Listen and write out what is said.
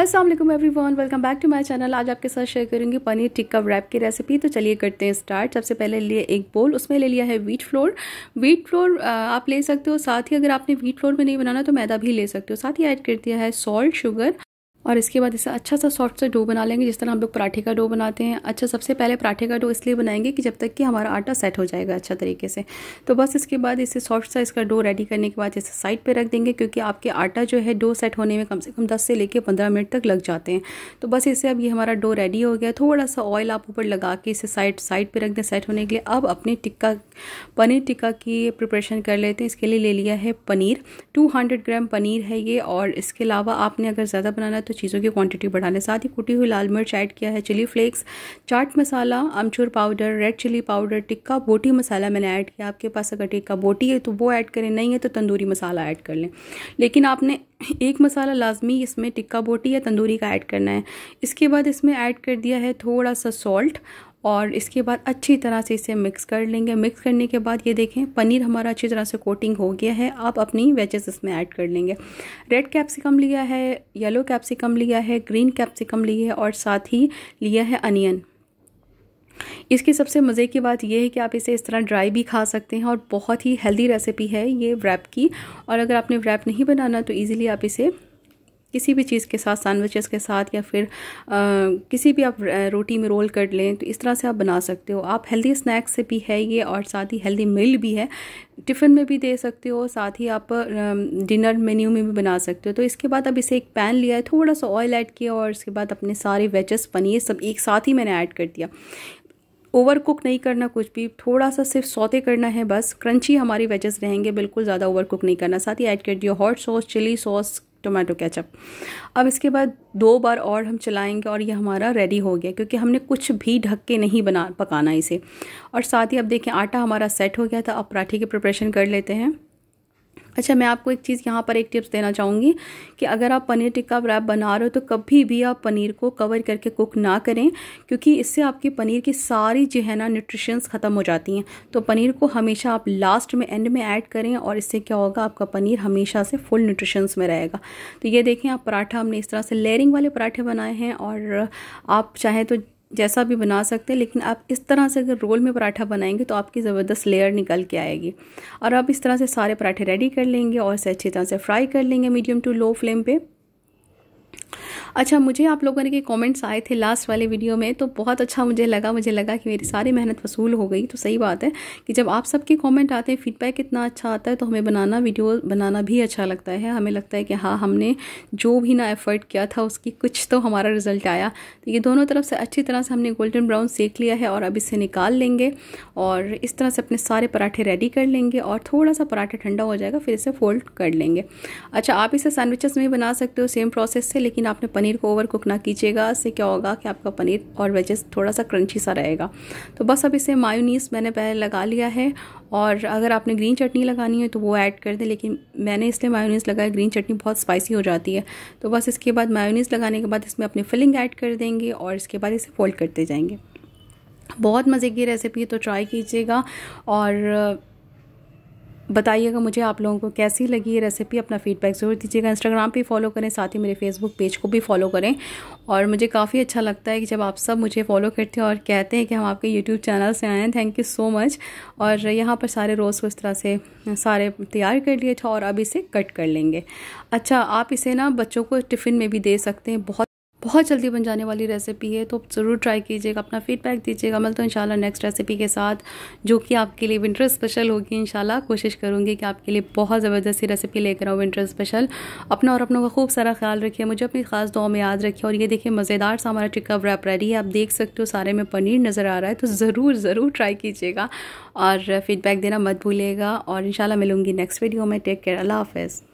Aslam everyone welcome back to my channel आज आपके साथ शेयर करूंगी पनीर टिक्का रैप की रेसिपी तो चलिए करते हैं स्टार्ट सबसे पहले लिए एक बोल उसमें ले लिया है व्हीट फ्लोर व्हीट फ्लोर आप ले सकते हो साथ ही अगर आपने व्हीट फ्लोर में नहीं बनाना तो मैदा भी ले सकते हो साथ ही ऐड कर दिया है सॉल्ट शुगर और इसके बाद इसे अच्छा सा सॉफ्ट सा डो बना लेंगे जिस तरह हम लोग पराठे का डो बनाते हैं अच्छा सबसे पहले पराठे का डो इसलिए बनाएंगे कि जब तक कि हमारा आटा सेट हो जाएगा अच्छा तरीके से तो बस इसके बाद इसे सॉफ्ट सा इसका डो रेडी करने के बाद इसे साइड पे रख देंगे क्योंकि आपके आटा जो है डो सेट होने में कम से कम दस से लेकर पंद्रह मिनट तक लग जाते हैं तो बस इसे अब ये हमारा डो रेडी हो गया थोड़ा सा ऑयल आप ऊपर लगा के इसे साइड साइड पर रख दें सेट होने के लिए अब अपने टिक्का पनीर टिक्का की प्रिपरेशन कर लेते हैं इसके लिए ले लिया है पनीर टू ग्राम पनीर है ये और इसके अलावा आपने अगर ज़्यादा बनाना तो चीज़ों की क्वांटिटी बढ़ाने साथ ही कुटी हुई लाल मिर्च ऐड किया है chilli flakes chaat masala amchur powder red chilli powder tikka boti masala मैंने ऐड किया आपके पास अगर टिक्का बोटी है तो वो ऐड करें नहीं है तो तंदूरी मसाला ऐड कर लें लेकिन आपने एक मसाला लाजमी इसमें टिक्का बोटी या तंदूरी का ऐड करना है इसके बाद इसमें ऐड कर दिया है थोड़ा सा सॉल्ट और इसके बाद अच्छी तरह से इसे मिक्स कर लेंगे मिक्स करने के बाद ये देखें पनीर हमारा अच्छी तरह से कोटिंग हो गया है आप अपनी वेजेस इसमें ऐड कर लेंगे रेड कैप्सिकम लिया है येलो कैप्सिकम लिया है ग्रीन कैप्सिकम लिया है और साथ ही लिया है अनियन इसकी सबसे मज़े की बात यह है कि आप इसे इस तरह ड्राई भी खा सकते हैं और बहुत ही हेल्दी रेसिपी है ये रैप की और अगर आपने रैप नहीं बनाना तो ईज़िली आप इसे किसी भी चीज़ के साथ सैंडविचेस के साथ या फिर आ, किसी भी आप रोटी में रोल कर लें तो इस तरह से आप बना सकते हो आप हेल्दी स्नैक्स से भी है ये और साथ ही हेल्दी मील भी है टिफ़िन में भी दे सकते हो साथ ही आप डिनर मेन्यू में भी बना सकते हो तो इसके बाद अब इसे एक पैन लिया है थोड़ा सा ऑयल ऐड किया और इसके बाद अपने सारे वेजेस पनीर सब एक साथ ही मैंने ऐड कर दिया ओवर कुक नहीं करना कुछ भी थोड़ा सा सिर्फ सौते करना है बस क्रंची हमारी वेजेस रहेंगे बिल्कुल ज़्यादा ओवर कुक नहीं करना साथ ही ऐड कर दिए hot sauce chilli sauce tomato ketchup अब इसके बाद दो बार और हम चलाएंगे और ये हमारा रेडी हो गया क्योंकि हमने कुछ भी ढक के नहीं बना पकाना इसे और साथ ही अब देखें आटा हमारा सेट हो गया था अब पराठे की प्रिपरेशन कर लेते हैं अच्छा मैं आपको एक चीज़ यहाँ पर एक टिप्स देना चाहूँगी कि अगर आप पनीर टिक्का रैप बना रहे हो तो कभी भी आप पनीर को कवर करके कुक ना करें क्योंकि इससे आपकी पनीर की सारी जो है ना न्यूट्रिशंस ख़त्म हो जाती हैं तो पनीर को हमेशा आप लास्ट में एंड में ऐड करें और इससे क्या होगा आपका पनीर हमेशा से फुल न्यूट्रिशंस में रहेगा तो ये देखें आप पराठा हमने इस तरह से लेयरिंग वाले पराठे बनाए हैं और आप चाहें तो जैसा भी बना सकते हैं लेकिन आप इस तरह से अगर रोल में पराठा बनाएंगे तो आपकी ज़बरदस्त लेयर निकल के आएगी और आप इस तरह से सारे पराठे रेडी कर लेंगे और इसे अच्छी तरह से फ्राई कर लेंगे मीडियम टू लो फ्लेम पर अच्छा मुझे आप लोगों के कमेंट्स आए थे लास्ट वाले वीडियो में तो बहुत अच्छा मुझे लगा मुझे लगा कि मेरी सारी मेहनत वसूल हो गई तो सही बात है कि जब आप सबके कमेंट आते हैं फीडबैक इतना अच्छा आता है तो हमें बनाना वीडियो बनाना भी अच्छा लगता है हमें लगता है कि हाँ हमने जो भी ना एफर्ट किया था उसकी कुछ तो हमारा रिजल्ट आया तो ये दोनों तरफ से अच्छी तरह से हमने गोल्डन ब्राउन सेक लिया है और अब इसे निकाल लेंगे और इस तरह से अपने सारे पराठे रेडी कर लेंगे और थोड़ा सा पराठा ठंडा हो जाएगा फिर इसे फोल्ड कर लेंगे अच्छा आप इसे सैंडविचेस में बना सकते हो सेम प्रोसेस से लेकिन आपने पनीर को ओवर कुक ना कीजिएगा इससे क्या होगा कि आपका पनीर और वेजेस थोड़ा सा क्रंची सा रहेगा तो बस अब इसे मायूनीस मैंने पहले लगा लिया है और अगर आपने ग्रीन चटनी लगानी है तो वो ऐड कर दें लेकिन मैंने इसलिए मायूनीस लगाया ग्रीन चटनी बहुत स्पाइसी हो जाती है तो बस इसके बाद मायूनीस लगाने के बाद इसमें अपनी फिलिंग ऐड कर देंगे और इसके बाद इसे फोल्ड करते जाएंगे बहुत मज़े की रेसिपी तो ट्राई कीजिएगा और बताइएगा मुझे आप लोगों को कैसी लगी ये रेसिपी अपना फीडबैक ज़रूर दीजिएगा इंस्टाग्राम पे फॉलो करें साथ ही मेरे फेसबुक पेज को भी फॉलो करें और मुझे काफ़ी अच्छा लगता है कि जब आप सब मुझे फॉलो करते हैं और कहते हैं कि हम आपके यूट्यूब चैनल से आए हैं थैंक यू सो मच और यहाँ पर सारे रोज़ को इस तरह से सारे तैयार कर लिए थे और अब इसे कट कर लेंगे अच्छा आप इसे ना बच्चों को टिफ़िन में भी दे सकते हैं बहुत बहुत जल्दी बन जाने वाली रेसिपी है तो ज़रूर ट्राई कीजिएगा अपना फीडबैक दीजिएगा मिलते तो इंशाल्लाह नेक्स्ट रेसिपी के साथ जो कि आपके लिए विंटर स्पेशल होगी इंशाल्लाह कोशिश करूँगी कि आपके लिए बहुत ज़बरदस्ती रेसिपी लेकर आऊँ विंटर स्पेशल अपना और अपनों का खूब सारा ख्याल रखिए मुझे अपनी खास दुआ में याद रखिए और ये देखिए मज़ेदार सा हमारा टिक्का व्रैप रेडी है आप देख सकते हो सारे में पनीर नज़र आ रहा है तो ज़रूर ज़रूर ट्राई कीजिएगा और फीडबैक देना मत भूलिएगा और इन मिलूंगी नेक्स्ट वीडियो में टेक केयर अल्लाह हाफिज़